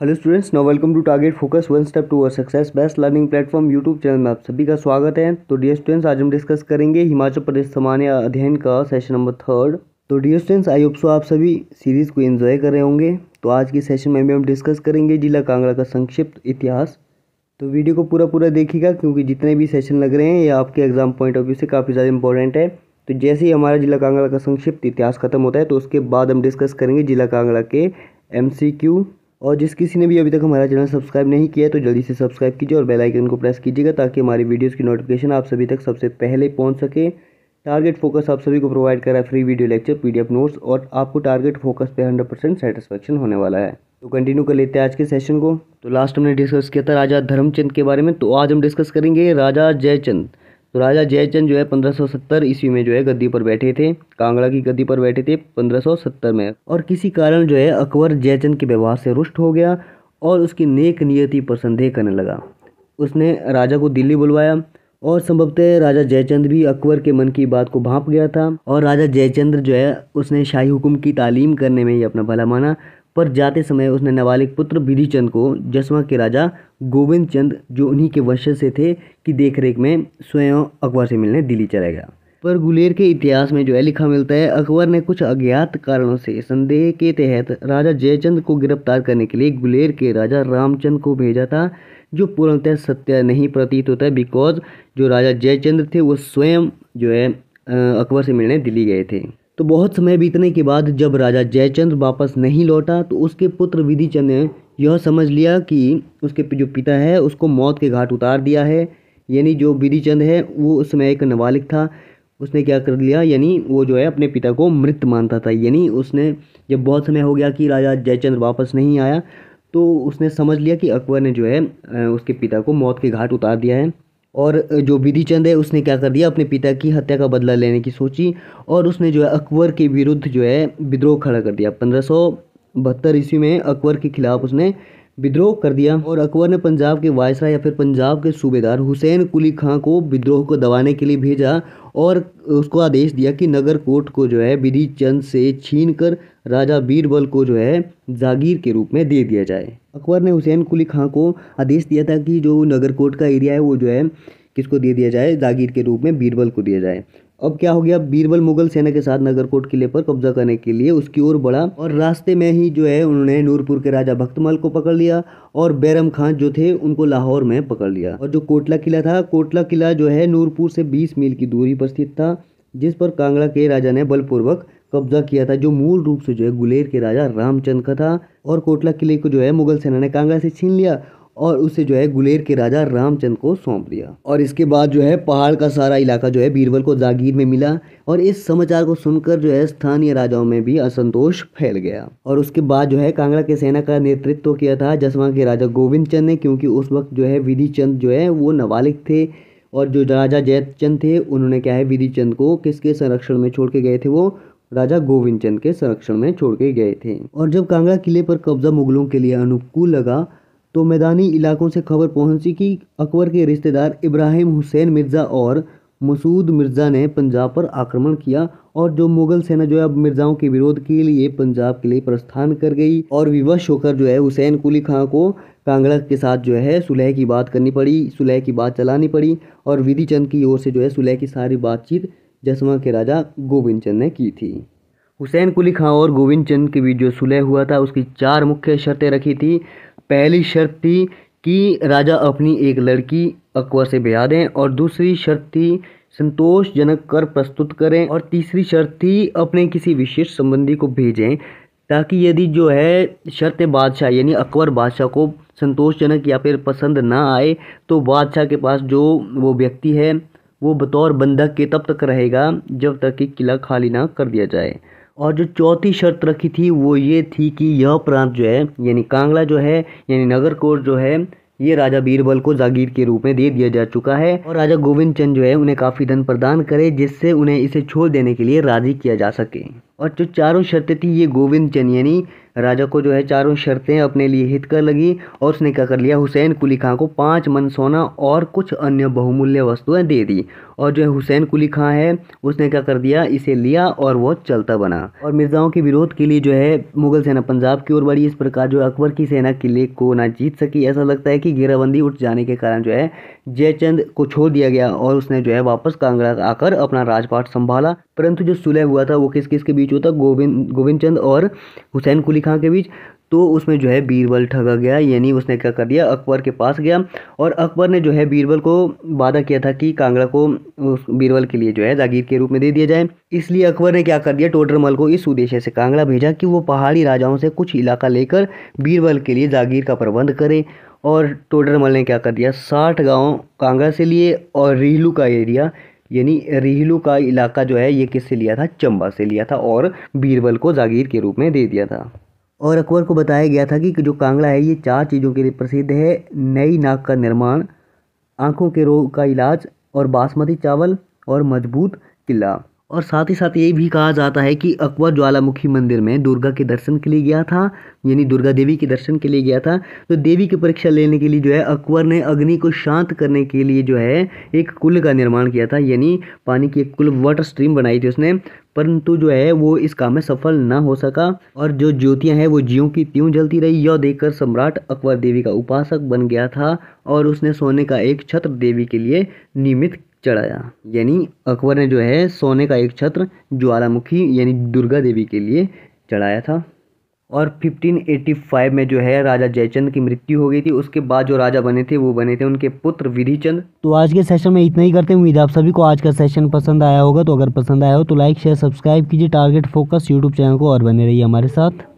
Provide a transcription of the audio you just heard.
hello students no welcome to target focus one step to success best learning platform YouTube channel में आप सभी का स्वागत है तो डियर स्टूडेंट्स आज हम डिस्कस करेंगे हिमाचल प्रदेश सामान्य अध्ययन का सेशन नंबर थर्ड तो dear students I hope so आप सभी सीरीज़ को एंजॉय कर रहे होंगे तो आज के सेशन में भी हम डिस्कस करेंगे जिला कांगड़ा का संक्षिप्त इतिहास तो वीडियो को पूरा पूरा देखेगा क्योंकि जितने भी सेशन लग रहे हैं ये आपके एग्जाम पॉइंट ऑफ व्यू से काफ़ी ज़्यादा इंपॉर्टेंट है तो जैसे ही हमारा जिला कांगड़ा का संक्षिप्त इतिहास खत्म होता है तो उसके बाद हम डिस्कस करेंगे जिला कांगड़ा के एम और जिस किसी ने भी अभी तक हमारा चैनल सब्सक्राइब नहीं किया तो जल्दी से सब्सक्राइब कीजिए और बेल आइकन को प्रेस कीजिएगा ताकि हमारी वीडियोस की नोटिफिकेशन आप सभी तक सबसे पहले पहुंच सके टारगेट फोकस आप सभी को प्रोवाइड करा है free video lecture PDF notes और आपको टारगेट फोकस पे हंड्रेड परसेंट सेटिस्फेक्शन होने वाला है तो कंटिन्यू कर लेते हैं आज के सेशन को तो लास्ट हमने डिस्कस किया था राजा धर्मचंद के बारे में तो आज हम डिस्कस करेंगे राजा जयचंद तो राजा जयचंद जो है 1570 ईस्वी में जो है गद्दी पर बैठे थे कांगड़ा की गद्दी पर बैठे थे 1570 में और किसी कारण जो है अकबर जयचंद के व्यवहार से रुष्ट हो गया और उसकी नेक नियति पर संदेह करने लगा उसने राजा को दिल्ली बुलवाया और संभवतः राजा जयचंद भी अकबर के मन की बात को भाँप गया था और राजा जयचंद जो है उसने शाही हुकुम की तालीम करने में ही अपना भला माना पर जाते समय उसने नाबालिग पुत्र विधिचंद को जसवा के राजा गोविंद चंद जो उन्हीं के वंशज से थे की देखरेख में स्वयं अकबर से मिलने दिल्ली चला गया पर गुलेर के इतिहास में जो है लिखा मिलता है अकबर ने कुछ अज्ञात कारणों से संदेह के तहत राजा जयचंद को गिरफ्तार करने के लिए गुलेर के राजा रामचंद को भेजा था जो पूर्णतः सत्य नहीं प्रतीत होता है बिकॉज जो राजा जयचंद थे वो स्वयं जो है अकबर से मिलने दिल्ली गए थे तो बहुत समय बीतने के बाद जब राजा जयचंद वापस नहीं लौटा तो उसके पुत्र विधिचंद ने यह समझ लिया कि उसके जो पिता है उसको मौत के घाट उतार दिया है यानी जो विधिचंद है वो उस समय एक नाबालिग था उसने क्या कर लिया यानी वो जो है अपने पिता को मृत मानता था यानी उसने जब बहुत समय हो गया कि राजा जयचंद वापस नहीं आया तो उसने समझ लिया कि अकबर ने जो है उसके पिता को मौत के घाट उतार दिया है और जो विधि चंद है उसने क्या कर दिया अपने पिता की हत्या का बदला लेने की सोची और उसने जो है अकबर के विरुद्ध जो है विद्रोह खड़ा कर दिया पंद्रह सौ बहत्तर ईस्वी में अकबर के खिलाफ उसने विद्रोह कर दिया और अकबर ने पंजाब के वायसराय या फिर पंजाब के सूबेदार हुसैन कुली खां को विद्रोह को दबाने के लिए भेजा और उसको आदेश दिया कि नगर कोट को जो है विधि चंद से छीन कर राजा बीरबल को जो है जागीर के रूप में दे दिया जाए अकबर ने हुसैन कुली खां को आदेश दिया था कि जो नगर कोट का एरिया है वो जो है किसको दे दिया जाए जागीर के रूप में बीरबल को दिया जाए अब क्या हो गया बीरबल मुगल सेना के साथ नगरकोट किले पर कब्जा करने के लिए उसकी ओर बढ़ा और रास्ते में ही जो है उन्होंने नूरपुर के राजा भक्तमल को पकड़ लिया और बैरम खान जो थे उनको लाहौर में पकड़ लिया और जो कोटला किला था कोटला किला जो है नूरपुर से बीस मील की दूरी पर स्थित था जिस पर कांगड़ा के राजा ने बलपूर्वक कब्जा किया था जो मूल रूप से जो है गुलेर के राजा रामचंद का था और कोटला किले को जो है मुगल सेना ने कांगड़ा से छीन लिया और उसे जो है गुलेर के राजा रामचंद्र को सौंप दिया और इसके बाद जो है पहाड़ का सारा इलाका जो है बीरबल को जागीर में मिला और इस समाचार को सुनकर जो है स्थानीय राजाओं में भी असंतोष फैल गया और उसके बाद जो है कांगड़ा के सेना का नेतृत्व किया था जसवा के राजा गोविंद चंद ने क्योंकि उस वक्त जो है विधि चंद जो है वो नाबालिग थे और जो राजा चंद थे उन्होंने क्या है विधि चंद को किसके संरक्षण में छोड़ के गए थे वो राजा गोविंद चंद के संरक्षण में छोड़ के गए थे और जब कांगड़ा किले पर कब्जा मुगलों के लिए अनुकूल लगा तो मैदानी इलाकों से खबर पहुंची कि अकबर के रिश्तेदार इब्राहिम हुसैन मिर्ज़ा और मसूद मिर्ज़ा ने पंजाब पर आक्रमण किया और जो मुगल सेना जो है अब मिर्ज़ाओं के विरोध के लिए पंजाब के लिए प्रस्थान कर गई और विवश होकर जो है हुसैन कुली खां को कांगड़ा के साथ जो है सुलह की बात करनी पड़ी सुलह की बात चलानी पड़ी और विधि चंद की ओर से जो है सुलह की सारी बातचीत जसवा के राजा गोविंद चंद ने की थी हुसैन कुली खां और गोविंद चंद के बीच जो सुलह हुआ था उसकी चार मुख्य शर्तें रखी थी पहली शर्त थी कि राजा अपनी एक लड़की अकबर से ब्याह दें और दूसरी शर्त थी संतोषजनक कर प्रस्तुत करें और तीसरी शर्त थी अपने किसी विशेष संबंधी को भेजें ताकि यदि जो है शर्त बादशाह यानी अकबर बादशाह को संतोषजनक या फिर पसंद ना आए तो बादशाह के पास जो वो व्यक्ति है वो बतौर बंधक के तब तक रहेगा जब तक कि किला खाली ना कर दिया जाए और जो चौथी शर्त रखी थी वो ये थी कि यह प्रांत जो है यानी कांगड़ा जो है यानी कोर जो है ये राजा बीरबल को जागीर के रूप में दे दिया जा चुका है और राजा गोविंद चंद जो है उन्हें काफ़ी धन प्रदान करे जिससे उन्हें इसे छोड़ देने के लिए राजी किया जा सके और जो चारों शर्तें थी ये गोविंद चंद यानी राजा को जो है चारों शर्तें अपने लिए हित कर लगी और उसने क्या कर लिया हुसैन कुली खां को पाँच मन सोना और कुछ अन्य बहुमूल्य वस्तुएं दे दी और जो है हुसैन कुली खां है उसने क्या कर दिया इसे लिया और वो चलता बना और मिर्ज़ाओं के विरोध के लिए जो है मुगल सेना पंजाब की ओर बढ़ी इस प्रकार जो अकबर की सेना किले को ना जीत सकी ऐसा लगता है कि घेराबंदी उठ जाने के कारण जो है जयचंद को छोड़ दिया गया और उसने जो है वापस कांगड़ा आकर अपना राजपाट संभाला परंतु जो सुलह हुआ था वो किस किस के बीच होता गोविंद गोविंद चंद और हुसैन कुली खां के बीच तो उसमें जो है बीरबल ठगा गया यानी उसने क्या कर दिया अकबर के पास गया और अकबर ने जो है बीरबल को वादा किया था कि कांगड़ा को बीरबल के लिए जो है जागीर के रूप में दे दिया जाए इसलिए अकबर ने क्या कर दिया टोडरमल को इस उद्देश्य से कांगड़ा भेजा कि वो पहाड़ी राजाओं से कुछ इलाका लेकर बीरबल के लिए जागीर का प्रबंध करे और टोडरमल ने क्या कर दिया साठ गाँव कांगड़ा से लिए और रिहलू का एरिया यानी रिहलू का इलाका जो है ये किससे लिया था चंबा से लिया था और बीरबल को जागीर के रूप में दे दिया था और अकबर को बताया गया था कि जो कांगड़ा है ये चार चीज़ों के लिए प्रसिद्ध है नई नाक का निर्माण आँखों के रोग का इलाज और बासमती चावल और मजबूत किला और साथ ही साथ ये भी कहा जाता है कि अकबर ज्वालामुखी मंदिर में दुर्गा के दर्शन के लिए गया था यानी दुर्गा देवी के दर्शन के लिए गया था तो देवी की परीक्षा लेने के लिए जो है अकबर ने अग्नि को शांत करने के लिए जो है एक कुल का निर्माण किया था यानी पानी की एक कुल वाटर स्ट्रीम बनाई थी उसने परंतु जो है वो इस काम में सफल ना हो सका और जो ज्योतियाँ हैं वो ज्यों की त्यों जलती रही यह देखकर सम्राट अकबर देवी का उपासक बन गया था और उसने सोने का एक छत्र देवी के लिए नियमित चढ़ाया यानी अकबर ने जो है सोने का एक छत्र ज्वालामुखी यानी दुर्गा देवी के लिए चढ़ाया था और 1585 में जो है राजा जयचंद की मृत्यु हो गई थी उसके बाद जो राजा बने थे वो बने थे उनके पुत्र विधिचंद तो आज के सेशन में इतना ही करते हैं उम्मीद आप सभी को आज का सेशन पसंद आया होगा तो अगर पसंद आया हो तो लाइक शेयर सब्सक्राइब कीजिए टारगेट फोकस यूट्यूब चैनल को और बने रहिए हमारे साथ